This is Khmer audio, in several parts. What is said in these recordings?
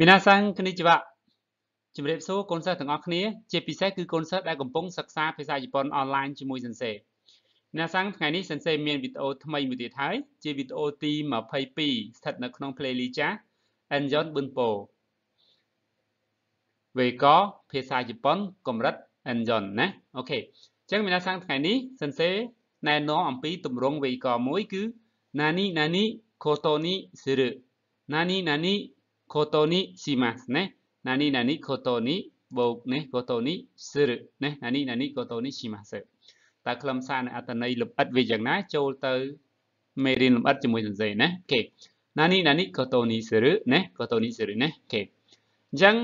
មីណាសាំងគនិចវៈជំរាបសួរកូនសិស្សទាំងអស់គ្នា ជាពិសេសគឺកូនសិស្សដែលកំពុងសិក្សាភាសាជប៉ុនអនឡាញជាមួយសិនសេមីណាសាំងថ្ងៃនេះសិនសេមានវីដេអូថ្មីមួយទៀតហើយជាវីដេអូទី22ស្ថិតនៅក្នុង playlist ចាស់ Enjon Bunpo វេកភាសាជប៉ុនកម្រិត Enjon ណាអូខេអញ្ចឹងមីណាសាំងថ្ងៃនេះសិនសេណែនាំអំពីទម្រង់វេកមួយគឺ Nani nani koto ni suru Nani nani ことにしますね。何々ことに、僕ね、ことにする。ね、何々ことにします。តើខ្លឹមសារនៃអត្ថន័យលម្អិតវាយ៉ាងណាចូលទៅមេរៀនលម្អិតជាមួយនឹងសេណាគេណានីណានីកូតូនីសេរីណាកូតូនីសេរីណាគេអញ្ចឹង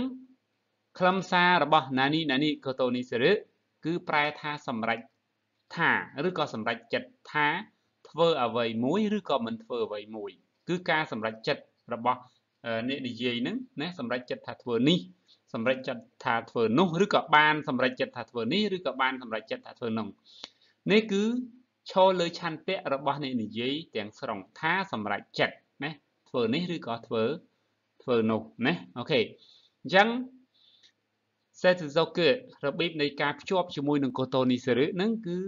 ខ្លឹមសាររបស់ណានីណានីកូតូនីសេរីគឺប្រែថាសម្រេចថាឬក៏សម្រេចចិត្តថាធ្វើអ្វីមួយឬក៏មិនធ្វើអ្វីមួយគឺការសម្រេចចិត្តរបស់អ្នកនិយាយហ្នឹងណាសម្រេចចិត្តថាធ្វើនេះសម្រេចចិត្តថាធ្វើនោះឬក៏បានសម្រេចចិត្តថាធ្វើនេះឬក៏បានសម្រេចចិត្តថាធ្វើនោះនេះគឺឈលលើឆន្ទៈរបស់អ្នកនិយាយទាំងស្រុងថាសម្រេចចិត្តណាធ្វើនេះឬក៏ធ្វើធ្វើនោះណាអូខេអញ្ចឹង setsuke របៀបនៃការភ្ជាប់ជាមួយនឹង koto ni seru ហ្នឹងគឺ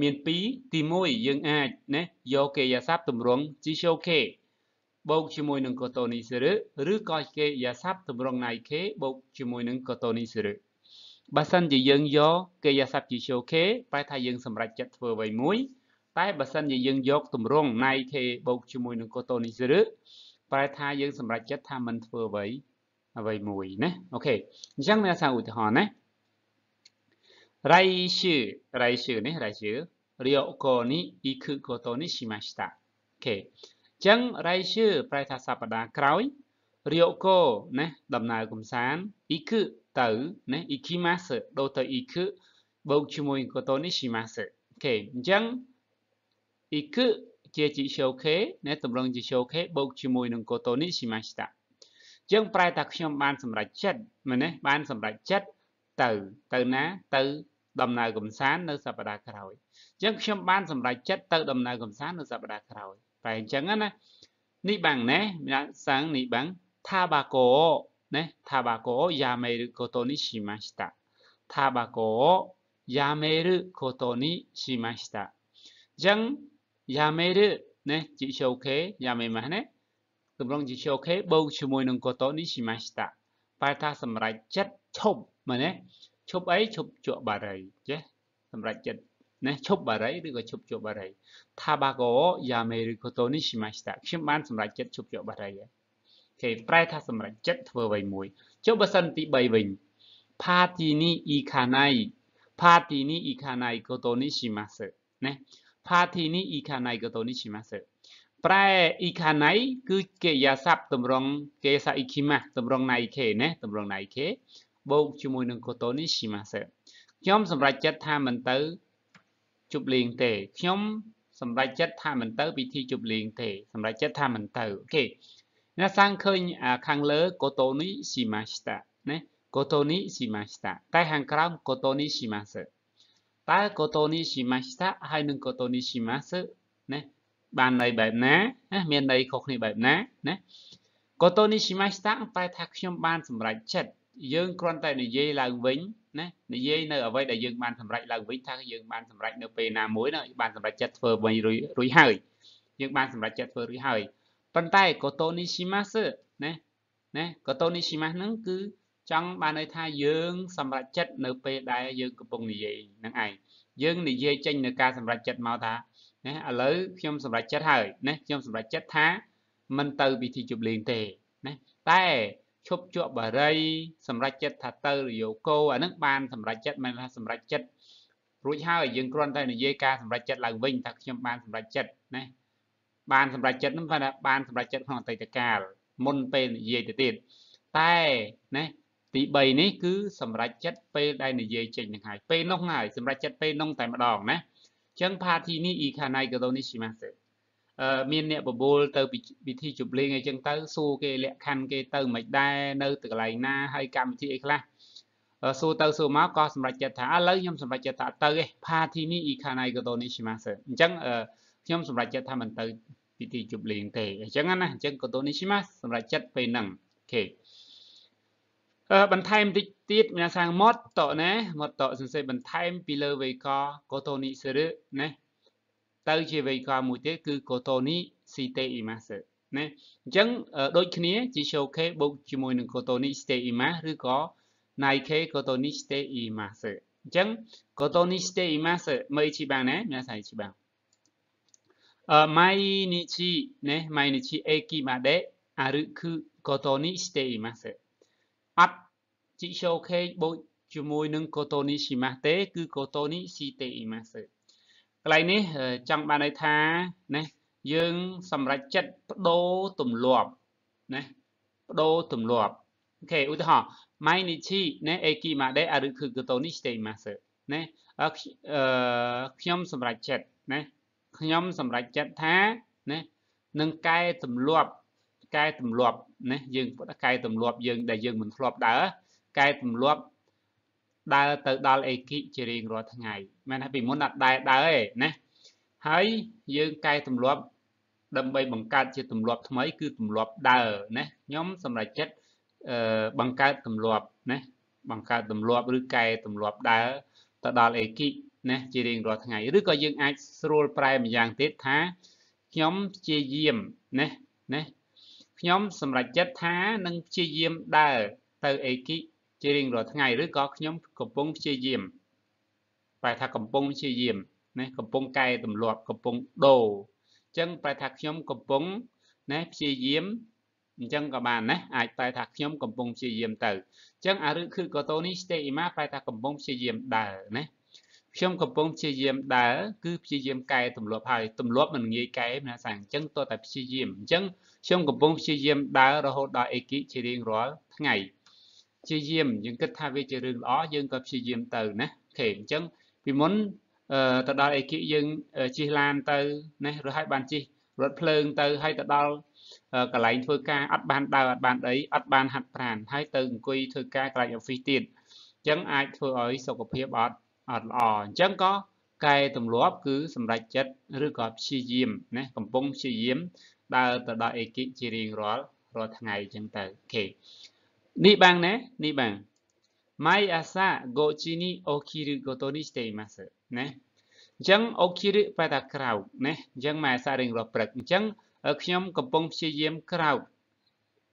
មាន2ទី1យើងអាចណាយកគេយាស័ព្ទទម្រង់ jishoke បូកជាមួយនឹងកូតូនីសេរឺឬក៏គេយាស័ព្ទតម្រងណៃខេបូកជាមួយនឹងកូតូនីសេរឺបើសិនជាយើងយកគេយាស័ព្ទជា show ខេប្រែថាយើងសម្រេចចិត្តធ្វើអ្វីមួយតែបើសិនជាយើងយកតម្រងណៃខេបូកជាមួយនឹងកូតូនីសេរឺប្រែថាយើងសម្រេចចិត្តថាមិនធ្វើអ្វីអ្វីមួយណាអូខេអញ្ចឹងមានសារឧទាហរណ៍ណារៃឈឺរៃឈឺនេះរៃឈឺរៀវកូនីអ៊ីគឺកូតូនីស៊ីម៉ាស្តាអូខេចឹងរៃឈឺប្រែថាសប្តាហ៍ក្រោយរៀវកោណាដំណើរកំសាន្តអ៊ីគឺទៅណាអ៊ីគីម៉ាសដូរទៅអ៊ីគឺបូកជាមួយកូតូនីស៊ីម៉ាសអូខេអញ្ចឹងអ៊ីគឺជាជីសូខេណាតម្រងជីសូខេបូកជាមួយនឹងកូតូនីស៊ីម៉ាសតាចឹងប្រែថាខ្ញុំបានសម្រេចចិត្តមែនទេបានសម្រេចចិត្តទៅ ទៅណា ទៅ ដំណើរកំសាន្តនៅសប្តាហ៍ក្រោយអញ្ចឹងខ្ញុំបាន សម្រេចចិត្តទៅដំណើរកំសាន្តនៅសប្តាហ៍ក្រោយប្រែអញ្ចឹងណានេះបាំងណែមានសាំងនេះបាំងថាបាកោណែថាបាកោយ៉ាមេរុកូតូនីស៊ីម៉ាស្តាថាបាកោយ៉ាមេរុកូតូនីស៊ីម៉ាស្តាអញ្ចឹងយ៉ាមេរុណែជីសូខេយ៉ាមេម៉ាស់ណែទម្រង់ជីសូខេបូកជាមួយនឹងកូតូនីស៊ីម៉ាស្តាបែរថាសម្រេចចិត្តឈប់មែនទេឈប់អីឈប់ជក់បារីចេះសម្រេចចិត្តណាឈប់បារីឬក៏ឈប់ជាប់បារីថាបាកោយ៉ាមេឬកូតូនេះឈីម៉ាស្តាខ្ញុំបានសម្រេចចិត្តឈប់ជាប់បារីហើយគេប្រែ ថាសម្រេចចិត្តធ្វើអ្វីមួយចុះបើសិនទី3វិញផាទីនីអ៊ីខាណៃផាទីនីអ៊ីខាណៃកូតូនេះឈីម៉ាសិណាផាទីនីអ៊ីខាណៃកូតូនេះឈីម៉ាសិប្រែអ៊ីខាណៃគឺកិរិយាសព្ទតម្រង់កេសាអ៊ីគីម៉ាតម្រង់ណៃខេណាតម្រង់ណៃខេបូកជាមួយនឹងកូតូនេះឈីម៉ាសិខ្ញុំសម្រេចចិត្តថាមិនទៅជប់លៀងទេខ្ញុំសម្រេចចិត្តថាមិនទៅពិធីជប់លៀងទេ សម្រេចចិត្តថាមិនទៅអូខេអ្នកសាងឃើញខាងលើកូតូនីស៊ីម៉ាស្តាណាកូតូនីស៊ីម៉ាស្តាតែខាងក្រោមកូតូនីស៊ីម៉ាសតែកូតូនីស៊ីម៉ាស្តាហើយនឹងកូតូនីស៊ីម៉ាសណាបានន័យបែបណាណាមានន័យខុសគ្នាបែបណាណាកូតូនីស៊ីម៉ាស្តាប្រែថាខ្ញុំបានសម្រេចចិត្តយើងគ្រាន់តែនិយាយឡើងវិញណានិយាយនៅអ្វីដែលយើងបានសម្រេចឡើងវិញថាយើងបានសម្រេចនៅពេលណាមួយណាបានសម្រេចចិត្តធ្វើវិញរួចហើយយើងបានសម្រេចចិត្តធ្វើរួចហើយប៉ុន្តែកូតូនីស៊ីម៉ាសណាណាកូតូនីស៊ីម៉ាសហ្នឹងគឺចង់បានន័យថាយើងសម្រេចចិត្តនៅពេលដែលយើងកំពុងនិយាយហ្នឹងឯងយើងនិយាយចេញនៅការសម្រេចចិត្តមកថាណាឥឡូវខ្ញុំសម្រេចចិត្តហើយណាខ្ញុំសម្រេចចិត្តថាមិនទៅពិធីជប់លៀងទេណាតែឈប់ជាប់បារីសម្រេចចិត្តថាទៅរយោគោអានឹងបានសម្រេចចិត្តមិនថាសម្រេចចិត្តរួចហើយយើងគ្រាន់តែនិយាយការសម្រេចចិត្តឡើងវិញថាខ្ញុំបានសម្រេចចិត្តណាបានសម្រេចចិត្តនឹងគាត់ថាបានសម្រេចចិត្តក្នុងអតីតកាលមុនពេលនិយាយទៅទៀតតែណាទី3នេះគឺសម្រេចចិត្តពេលដែលនិយាយចេញនឹងហើយពេលនោះហើយសម្រេចចិត្តពេលនោះតែម្ដងណាអញ្ចឹង party នេះ ikanai godo ni shimasu មានអ្នកបបួលទៅពិធីជប់លៀងអីចឹងទៅសួរគេលក្ខខណ្ឌគេទៅមិនដែរនៅទីកន្លែងណាហើយកម្មវិធីអីខ្លះសួរទៅសួរមកក៏សម្រេចចិត្តថាឥឡូវខ្ញុំសម្រេចចិត្តថាទៅឯផាធីនេះអ៊ីខាណៃកូតូនេះឈ្មោះសើអញ្ចឹងខ្ញុំសម្រេចចិត្តថាមិនទៅពិធីជប់លៀងទេអញ្ចឹងណាអញ្ចឹងកូតូនេះឈ្មោះសម្រេចចិត្តពេលហ្នឹងអូខេបន្ថែមបន្តិចទៀតមានសាងម៉ត់តណាម៉ត់តសរសេរបន្ថែមពីលើវេកកូតូនីសេរណាទៅជាវេយ្យាករណ៍មួយទៀតគឺ Kotoni Shite Imasu ណាអញ្ចឹងដូចគ្នាជា Shoke បូកជាមួយនឹង Kotoni Shite Imasu ឬក៏ Nike Kotoni Shite Imasu អញ្ចឹង Kotoni Shite Imasu មើលជីបានណាមានសាយជីបានអឺ Mainichi ណា Mainichi Ekimade អាឬគឺ Kotoni Shite Imasu អត់ជី Shoke បូកជាមួយនឹង Kotoni Shimasu ទេគឺ Kotoni Shite Imasu កន្លែងនេះចង់បានន័យថាណាយើងសម្រេចចិត្តបដូរទម្លាប់ណាបដូរទម្លាប់អូខេឧទាហរណ៍ my nichi ណែ ekimade ឬគឺ goto ni stay master ណាអឺខ្ញុំសម្រេចចិត្តណាខ្ញុំសម្រេចចិត្តថាណានឹងកែទម្លាប់ កែទម្លាប់ណាយើងកែទម្លាប់យើងដែលយើងមិនធ្លាប់ដើរកែទម្លាប់ដើរទៅដល់អេគិជារៀងរាល់ថ្ងៃមែនថាពីមុនអត់ដែរដើរទេណាហើយយើងកែទម្លាប់ ដើម្បីបង្កើតជាទម្លាប់ថ្មីគឺទម្លាប់ដើរណាខ្ញុំសម្រេចចិត្តអឺបង្កើតទម្លាប់ណាបង្កើតទម្លាប់ឬកែទម្លាប់ដើរទៅដល់អេគិណាជារៀងរាល់ថ្ងៃឬក៏យើងអាចស្រួលប្រែម្យ៉ាងទៀតថាខ្ញុំព្យាយាមណាណាខ្ញុំសម្រេចចិត្តថានឹងព្យាយាមដើរទៅអេគិជារៀងរាល់ថ្ងៃឬក៏ខ្ញុំកំពុងព្យាយាមប្រែថាកំពុងព្យាយាមណាកំពុងកែទម្លាប់កំពុងដូរអញ្ចឹងប្រែថាខ្ញុំកំពុងណាព្យាយាមអញ្ចឹងក៏បានណាអាចប្រែថាខ្ញុំកំពុងព្យាយាមទៅអញ្ចឹងអាឬគឺកតូនេះ stateima ប្រែថាកំពុងព្យាយាមដើរណាខ្ញុំកំពុងព្យាយាមដើរគឺព្យាយាមកែទម្លាប់ហើយទម្លាប់មិនងាយកែណាសាអញ្ចឹងតើតែព្យាយាមអញ្ចឹងខ្ញុំកំពុងព្យាយាមដើររហូតដល់អេគីជារៀងរាល់ថ្ងៃព្យាយាមយើងគិតថាវាជារឿងល្អយើងក៏ព្យាយាមទៅណាអូខេអញ្ចឹងពីមុនទៅដល់អេគីយើងជិះឡានទៅណាឬហើយបានជិះរថភ្លើងទៅហើយទៅដល់កន្លែងធ្វើការអត់បានដើរអត់បានអីអត់បានហាត់ប្រាណហើយទៅអង្គុយធ្វើការក្រៅអอฟហ្វិសទៀតអញ្ចឹងអាចធ្វើឲ្យសុខភាពអត់អត់ល្អអញ្ចឹងក៏កែទម្លាប់គឺសម្រេចចិត្តឬក៏ព្យាយាមណាកំពុងព្យាយាមដើរទៅដល់អេគីជារៀងរាល់រាល់ថ្ងៃអញ្ចឹងទៅអូខេនេះបាំងណានេះបាំង毎朝5時に起きることにしていますណាអញ្ចឹងអុកជីរិបែរតាក្រោកណាអញ្ចឹងម៉ែសាររៀងរាល់ព្រឹកអញ្ចឹងខ្ញុំកំពុងព្យាយាមក្រោក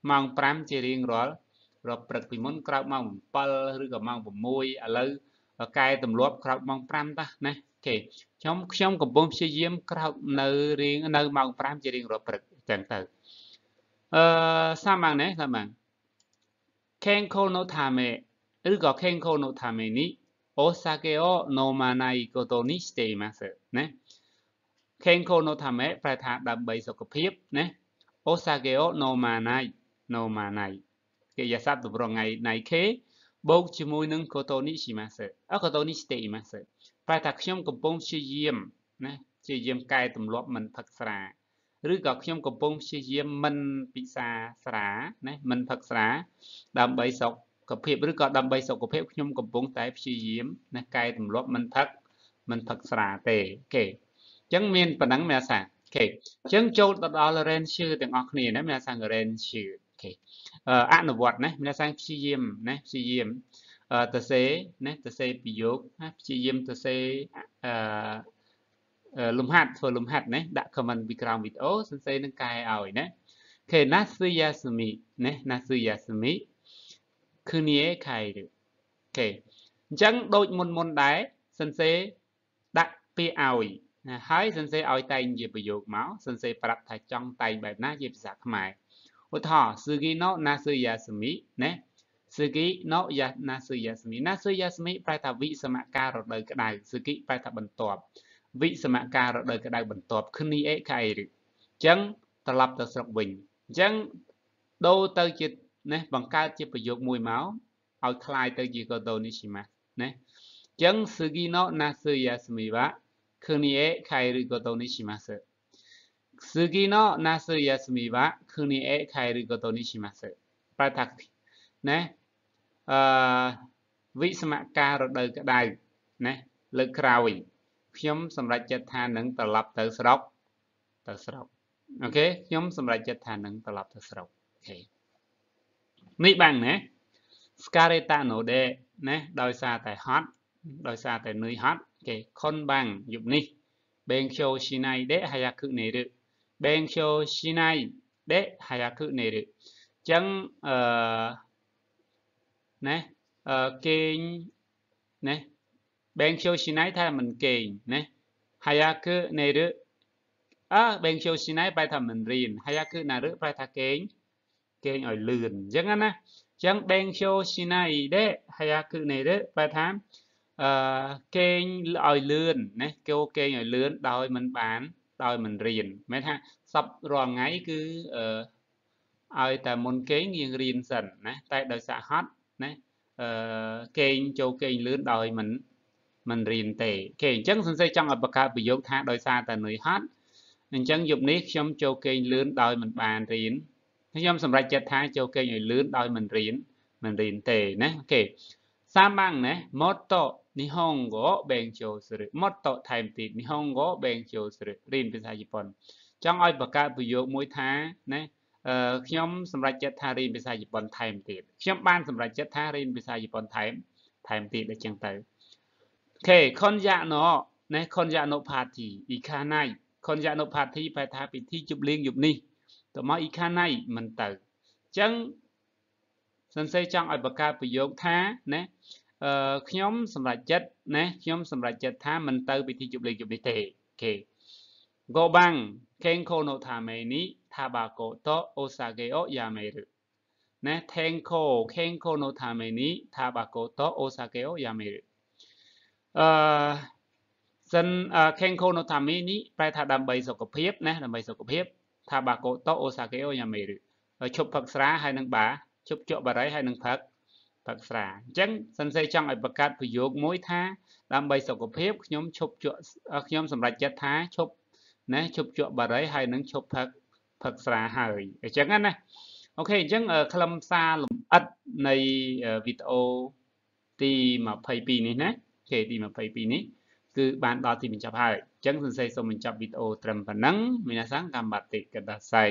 ម៉ោង5ជារៀងរាល់រាល់ព្រឹកពីមុន ក្រោកម៉ោង7ឬក៏ម៉ោង6ឥឡូវកែទម្លាប់ក្រោកម៉ោង5តាណាអូខេខ្ញុំខ្ញុំកំពុងព្យាយាម ក្រោកនៅរៀងនៅម៉ោង5ជារៀងរាល់ព្រឹកអញ្ចឹងទៅអឺសាមហ្នឹងណាសាមហ្នឹង健康のため、るが健康のために、お酒を飲まないことにしています。ね。健康のため、プレタダベイソコピー、ね。お酒を飲まない、飲まない。けやさとぶろがいないけ、បូកជាមួយនឹងកូតូនេះស៊ីម៉ាសអកូតូនេះស្ទេអ៊ីម៉ាសប្រែថាខ្ញុំកំពុងព្យាយាមណាព្យាយាមកែទម្លាប់មិនផឹកស្រាឬក៏ខ្ញុំកំពុងព្យាយាមមិនពិសាស្រាណាមិនផឹកស្រា ដើម្បីសុខភាពឬក៏ដើម្បីសុខភាពខ្ញុំកំពុងតែព្យាយាមណាកែទម្លាប់មិនផឹកមិនផឹកស្រាទេគេអញ្ចឹងមានប៉ុណ្ណឹងមានសាគេអញ្ចឹងចូលទៅដល់ range ទាំងអស់គ្នាណាមានសា range គេអនុវត្តណាមានសាព្យាយាមណាព្យាយាមទៅសេណាទៅសេពីយោគណាព្យាយាមទៅសេអឺលំហាត់ធ្វើលំហាត់ណាដាក់ comment ពីក្រោមវីដេអូសរសេរនឹងកែឲ្យណាខេណាស៊ឺយ៉ាស៊ូមីណាណាស៊ឺយ៉ាស៊ូមីគឺនីខៃឬខេអញ្ចឹងដូចមុនមុនដែរសិនសេដាក់ពាក្យឲ្យណាហើយសិនសេឲ្យតែងជាប្រយោគមកសិនសេប្រាប់ថាចង់តែងបែបណាជាភាសាខ្មែរឧទាហរណ៍ស៊ឺគីណូណាស៊ឺយ៉ាស៊ូមីណាស៊ឺគីណូយ៉ាណាស៊ឺយ៉ាស៊ូមីណាស៊ឺយ៉ាស៊ូមីប្រែថាវិសមការរដូវក្តៅស៊ឺគីប្រែថាបន្ទាប់វិសមការរដូវក្តៅបន្ទាប់គ្នាអេខៃឬអញ្ចឹងត្រឡប់ទៅស្រុកវិញអញ្ចឹងដូរទៅជាណាបង្កើតជាប្រយោគមួយមកឲ្យคล้ายទៅជាកូដូនីស៊ីម៉ាណាអញ្ចឹងស៊ឺគីណូណាស៊ឺយ៉ាស្មីវ៉ាគ្នាអេខៃឬកូដូនីស៊ីម៉ាស៊ឺស៊ឺគីណូណាស៊ឺយ៉ាស្មីវ៉ាគ្នាអេខៃឬកូដូនីស៊ីម៉ាស៊ឺប្រតាក់ណាអឺវិសមការរដូវក្តៅណាលើកក្រោយខ្ញុំសម្រេចចិត្តថានឹងត្រឡប់ទៅស្រុកទៅស្រុកអូខេខ្ញុំសម្រេចចិត្តថានឹងត្រឡប់ទៅស្រុកអូខេនេះបានណា scareta no de ណាដោយសារតែហត់ដោយសារតែនឿយហត់គេខុនបាំងយប់នេះ benkyou shinai de hayaku neru benkyou shinai de hayaku neru ចឹងអឺណាអឺគេងណា勉強しない他们ゲイね。早く寝る。あ、勉強しないไปทำมันเรียน。早くなるไปทาเก่งเก่งอ่อยลื่นจังงั้นนะចឹង勉強しないで早く寝るបែរថាអឺគេងឲ្យលឿនណាគេគេងឲ្យលឿនដោយមិនបានដោយមិនរៀនមែនថាសពរាល់ថ្ងៃគឺអឺឲ្យតែមុនគេងយើងរៀនសិនណាតែដោយសារហត់ណាអឺគេងចូលគេងលឿនដោយមិនមិនរៀនទេអូខេអញ្ចឹងសនសេចង់ឲ្យបង្កើតប្រយោគថាដោយសារតែនឿយហត់អញ្ចឹងយប់នេះខ្ញុំចូលគេងលឿនដោយមិនបានរៀនខ្ញុំសម្រេចចិត្តថាចូលគេងឲ្យលឿនដោយមិនរៀនមិនរៀនទេណាអូខេសាមញ្ញណាម៉ូតូនិហុងកោបែងចូលស្រីម៉ូតូថែមទៀតនិហុងកោបែងចូលស្រីរៀនភាសាជប៉ុនចង់ឲ្យបង្កើតប្រយោគមួយថាណាអឺខ្ញុំសម្រេចចិត្តថារៀនភាសាជប៉ុនថែមទៀតខ្ញុំបានសម្រេចចិត្តថារៀនភាសាជប៉ុនថែមថែមទៀតដូចចឹងទៅខេខនយណោណេះខនយណោផាធីអ៊ីខាណៃខនយណោផាធីបែថាពិធីជប់លៀងយប់នេះតមកអ៊ីខាណៃមិនទៅអញ្ចឹងសិនសេចង់ឲ្យបង្កើតប្រយោគថាណាអឺខ្ញុំសម្រេចចិត្តណាខ្ញុំសម្រេចចិត្តថាមិនទៅពិធីជប់លៀងយប់នេះទេខេ go bang kenko no tame ni tabako to osage o yameru ណា tenko kenko no tame ni tabako to osage o yameru អឺសិនខេងខូណូតាមីនេះប្រែថាដើម្បីសុខភាពណាដើម្បីសុខភាពថាបាកូតូអូសាកេអូញ៉ាមេឬឈប់ផឹកស្រាហើយនឹងបាឈប់ជក់បារីហើយនឹងផឹកផឹកស្រាអញ្ចឹងសិនសេចង់ឲ្យបង្កើតប្រយោគមួយថាដើម្បីសុខភាពខ្ញុំឈប់ជក់ខ្ញុំសម្រេចចិត្តថាឈប់ណាឈប់ជក់បារី ហើយនឹងឈប់ផឹកផឹកស្រាហើយអញ្ចឹងណាអូខេអញ្ចឹងខ្លឹមសារលម្អិតនៃវីដេអូទី22នេះណាខេទី22នេះគឺបានដល់ទីបញ្ចប់ហើយអញ្ចឹងសរសេរសូមបញ្ចប់វីដេអូត្រឹមប៉ុណ្ណឹងមីណាសាំងកម្មបតិកដាសៃ